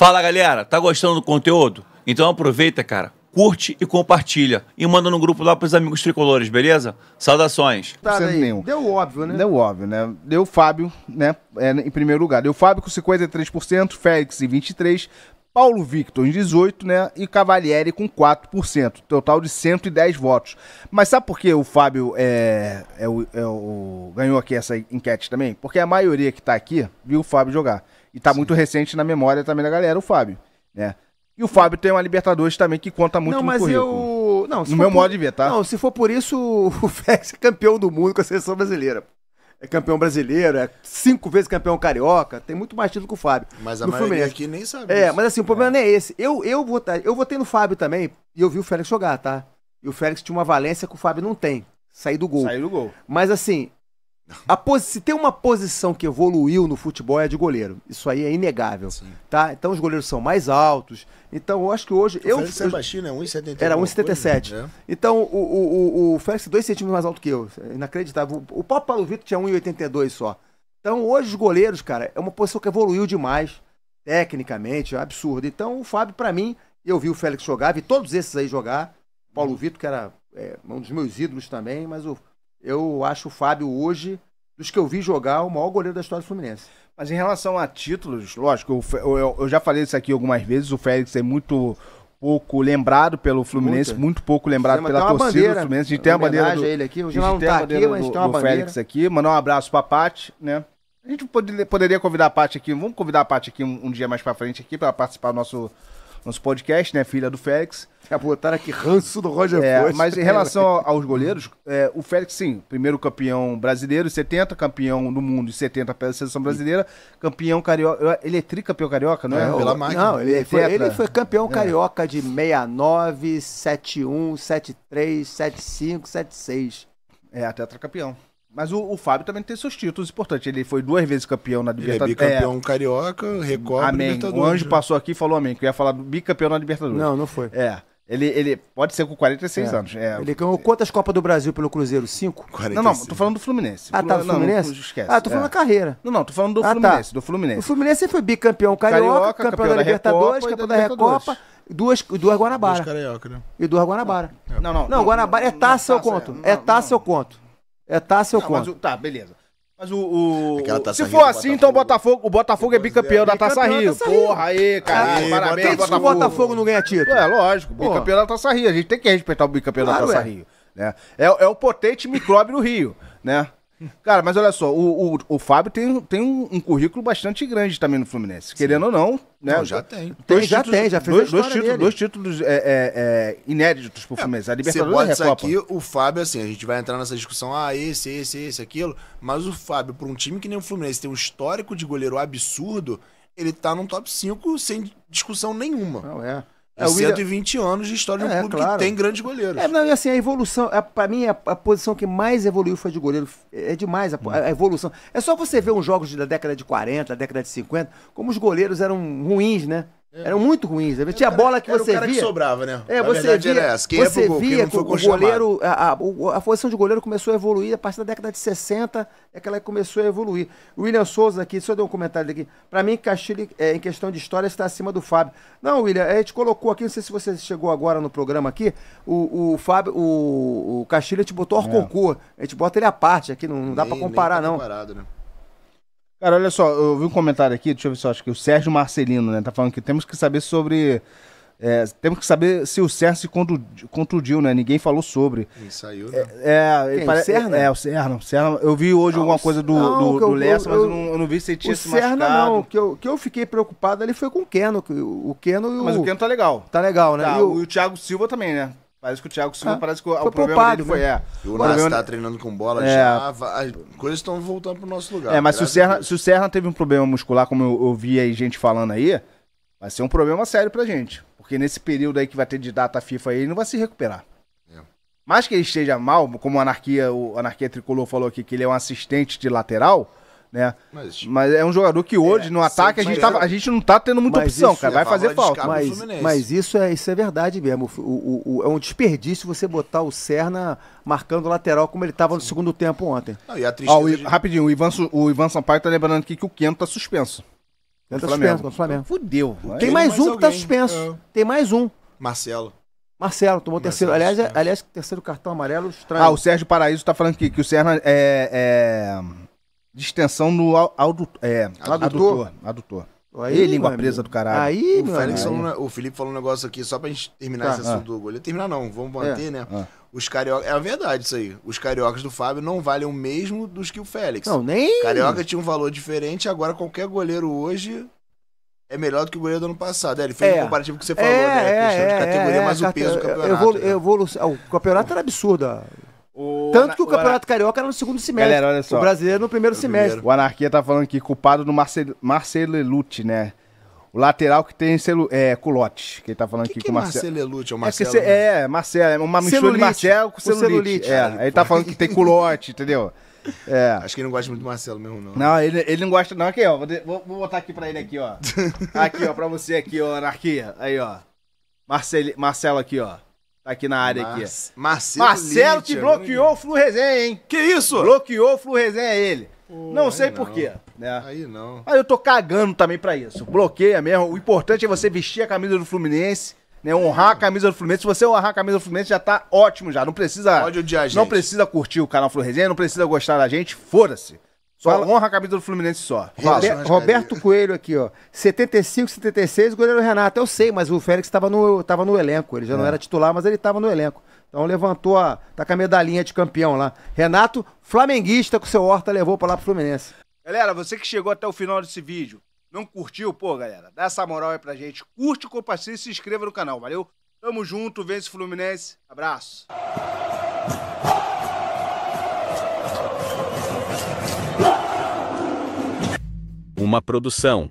Fala galera, tá gostando do conteúdo? Então aproveita, cara. Curte e compartilha. E manda no grupo lá pros amigos tricolores, beleza? Saudações. Tá nenhum. Deu óbvio, né? Deu óbvio, né? Deu Fábio, né? É, em primeiro lugar. Deu Fábio com 53%, Félix em 23%, Paulo Victor em 18, né? E Cavalieri com 4%, total de 110 votos. Mas sabe por que o Fábio é, é, o, é o, ganhou aqui essa enquete também? Porque a maioria que está aqui viu o Fábio jogar. E está muito recente na memória também da galera, o Fábio, né? E o Fábio tem uma Libertadores também que conta muito não, no mas currículo. Eu... Não, no meu por... modo de ver, tá? Não, se for por isso, o Félix é campeão do mundo com a seleção brasileira é campeão brasileiro, é cinco vezes campeão carioca, tem muito mais título que o Fábio. Mas a maioria Fluminense. aqui nem sabe. É, isso. mas assim, o problema é. não é esse. Eu, eu, votei, tá, eu votei no Fábio também e eu vi o Félix jogar, tá? E o Félix tinha uma valência que o Fábio não tem. Sair do gol. Sair do gol. Mas assim, Posi... se tem uma posição que evoluiu no futebol é de goleiro. Isso aí é inegável. Sim. tá? Então os goleiros são mais altos. Então eu acho que hoje. O eu, Félix eu, é baixinho, né? 1,77. Era 1,77. Né? É. Então o, o, o, o Félix é 2 centímetros mais alto que eu. É inacreditável. O, o Papa Paulo Vitor tinha 1,82 só. Então hoje os goleiros, cara, é uma posição que evoluiu demais. Tecnicamente, é um absurdo. Então o Fábio, para mim, eu vi o Félix jogar, vi todos esses aí jogar. Paulo uhum. Vitor, que era é, um dos meus ídolos também, mas o eu acho o Fábio hoje, dos que eu vi jogar, o maior goleiro da história do Fluminense. Mas em relação a títulos, lógico, eu, eu, eu já falei isso aqui algumas vezes, o Félix é muito pouco lembrado pelo Fluminense, muito pouco lembrado pela torcida bandeira, do Fluminense. A gente tem a bandeira do, ele aqui, hoje a gente não tem tá a aqui, mas tem uma bandeira. Félix aqui. Mandar um abraço pra Paty, né? A gente poderia, poderia convidar a Paty aqui, vamos convidar a Paty aqui um, um, dia mais pra frente aqui pra participar do nosso nosso podcast, né? Filha do Félix. Já é, botaram aqui ranço do Roger é, Post. Mas em relação aos goleiros, é, o Félix, sim, primeiro campeão brasileiro em 70, campeão do mundo em 70 pela seleção brasileira, campeão carioca. Ele é tricampeão carioca, não é? é pela máquina. Não, ele, é ele, foi, ele foi, campeão é. carioca de 69, 71, 73, 75, 76. É, até tetracampeão. Mas o, o, Fábio também tem seus títulos importantes. Ele foi duas vezes campeão na Libertadores. Ele é bicampeão é. carioca, recorde amém. O anjo né? passou aqui e falou amém, que eu ia falar do bicampeão na Libertadores. Não, não foi. É. Ele, ele pode ser com 46 é. anos. É. Ele ganhou quantas Copas do Brasil pelo Cruzeiro? Cinco? Não, não, tô falando do Fluminense. Ah, tá, do Fluminense? Não, esquece. Ah, tô falando é. da carreira. Não, não, tô falando do ah, tá. Fluminense, tá. do Fluminense. O Fluminense foi bicampeão carioca, carioca campeão, campeão da, da Libertadores, campeão da, da Recopa duas, duas Guanabara. Duas carioca, né? E duas Guanabara. Não, não. Não, não Guanabara é não, é taça, eu conto. É, é taça, eu conto. É Taça tá, ou contra? Tá, beleza. Mas o. o é tá se for assim, então o Botafogo, o Botafogo é, é bicampeão da Taça Rio. Porra, aí, é, cara. parabéns, Quem disse que o Botafogo não ganha título? É, lógico. Bicampeão da Taça Rio. A gente tem que respeitar o bicampeão da Taça Rio. Né? É, é o potente micróbio no Rio, né? Cara, mas olha só, o, o, o Fábio tem, tem um, currículo bastante grande também no Fluminense. Sim. Querendo ou não, né? Não, já tem. tem já títulos, tem, já fez dois, dois títulos, dois títulos é, é, é, inéditos pro é, Fluminense. A Libertadores bota é isso aqui, o Fábio, assim, a gente vai entrar nessa discussão, ah, esse, esse, esse, aquilo. Mas o Fábio, pra um time que nem o Fluminense tem um histórico de goleiro absurdo, ele tá num top 5 sem discussão nenhuma. Não, é. É, 120 William... anos de história de um é, clube claro. que tem grandes goleiros. É, não, e assim, a evolução, é, para mim, a, é, a, posição que mais evoluiu foi de goleiro. É demais a, a, hum. a evolução. É só você ver uns jogos da década de 40, da década de 50, como os goleiros eram ruins, né? É. Eram muito ruins. Né? Tinha era, bola que você o cara via. Que sobrava, né? É, você verdade, via. Era essa. Quem você é gol, via que o goleiro. A, a, a, posição de goleiro começou a evoluir a partir da década de 60, é que ela começou a evoluir. O William Souza aqui, só deu um comentário aqui Para mim, Castilho, é, em questão de história, está acima do Fábio. Não, William, a gente colocou aqui, não sei se você chegou agora no programa aqui, o, o Fábio, o, o Castilho, a gente botou o É. A gente bota ele à parte aqui, não, não dá para comparar, nem tá não. né? Cara, olha só, eu vi um comentário aqui, deixa eu ver se eu acho que é o Sérgio Marcelino, né, tá falando que temos que saber sobre. É, temos que saber se o Cerno se contundiu, né? Ninguém falou sobre. Ele saiu, é, né? É, é, pare... o Cerno É, o Cerno. Eu vi hoje ah, alguma coisa do, não, do, do eu, Lessa, eu, mas eu não, eu não, vi se ele tinha o se Serna, machucado. não. Que eu, que eu fiquei preocupado ali foi com o Keno. o Keno o... Mas o Keno tá legal. Tá legal, né? Tá, e o... o Thiago Silva também, né? Parece que o Thiago Silva, ah, parece que o, o problema dele foi... Né? É, o, o Nas tá treinando com bola é, já, As coisas estão voltando pro nosso lugar. É, mas se o, Serra, se o Serra teve um problema muscular, como eu, eu vi aí gente falando aí, vai ser um problema sério pra gente. Porque nesse período aí que vai ter de data FIFA aí, ele não vai se recuperar. É. Mas que ele esteja mal, como o anarquia, o Anarquia Tricolor falou aqui, que ele é um assistente de lateral, né? Mas, mas é um jogador que hoje, é, no ataque, a gente, a gente não tá tendo muita opção, cara. Vai é fazer falta. Mas, mas isso, é, isso é verdade mesmo. O, o, o, é um desperdício você botar o Serna marcando o lateral como ele tava Sim. no segundo tempo ontem. Não, e a Ó, o, de... Rapidinho, o Ivan, o Ivan Sampaio tá lembrando aqui que o Keno tá suspenso. Keno tá Flamengo. suspenso, o Flamengo. Fudeu. Tem mais, mais um alguém. que tá suspenso. É. Tem mais um. Marcelo. Marcelo tomou Marcelo, terceiro. Aliás, é. aliás, terceiro cartão amarelo estranho. Ah, o Sérgio Paraíso tá falando que, que o Serna é... é distensão no aldu, é, adutor. adutor. Aí, língua presa do caralho. Aí, o, Félix aí. Falou, o Felipe falou um negócio aqui, só pra gente terminar tá, esse assunto ah. do goleiro. Terminar não, vamos é. manter, é, né? Ah. Os cariocas. É a verdade isso aí. Os cariocas do Fábio não valem o mesmo dos que o Félix. Não, nem. Carioca tinha um valor diferente, agora qualquer goleiro hoje é melhor do que o goleiro do ano passado. É, ele fez é. um comparativo que você falou, é, né? É, questão de é, categoria, é, mas o peso do campeonato. Evolu né? O campeonato era absurdo. Tanto que o Campeonato Carioca era no segundo semestre. Galera, olha só. O brasileiro no primeiro é semestre. Primeiro. O Anarquia tá falando aqui, culpado do Marcel... Marcelelucci, né? O lateral que tem celu, é, culote, que ele tá falando que aqui que com o é Marcelo. Marcelelucci, é o é Marcelo. É, né? é Marcelo, é uma mistura de Marcelo com celulite. celulite. É, aí ele tá falando que tem culote, entendeu? É. Acho que ele não gosta muito do Marcelo mesmo, não. Não, ele, ele não gosta, não. Aqui, ó. Vou, de, vou, vou botar aqui pra ele aqui, ó. aqui, ó, pra você aqui, ó, anarquia. Aí, ó. Marcele, Marcelo aqui, ó. Tá aqui na área Mar... aqui. Marcelo, Marcelo que bloqueou né, o Flu Resenha, hein? Que isso? Bloqueou o Flu Resenha ele. Pô, não sei porquê. Né? Aí não. Mas eu tô cagando também pra isso. Bloqueia mesmo. O importante é você vestir a camisa do Fluminense. Né, honrar a camisa do Fluminense. Se você honrar a camisa do Fluminense, já tá ótimo já. Não precisa. Pode odiar a gente. Não precisa curtir o canal Flu Resenha, não precisa gostar da gente. Fora-se. Só Fala... honra a camisa do Fluminense só. Roberto, Roberto Coelho aqui, ó. 75, 76, goleiro Renato. Eu sei, mas o Félix estava no, tava no elenco. Ele já é. não era titular, mas ele estava no elenco. Então levantou a. tá com a medalhinha de campeão lá. Renato, flamenguista com seu Horta levou para lá pro Fluminense. Galera, você que chegou até o final desse vídeo, não curtiu? Pô, galera, dá essa moral aí pra gente. Curte, compartilhe e se inscreva no canal, valeu? Tamo junto, vence Fluminense. Abraço. uma produção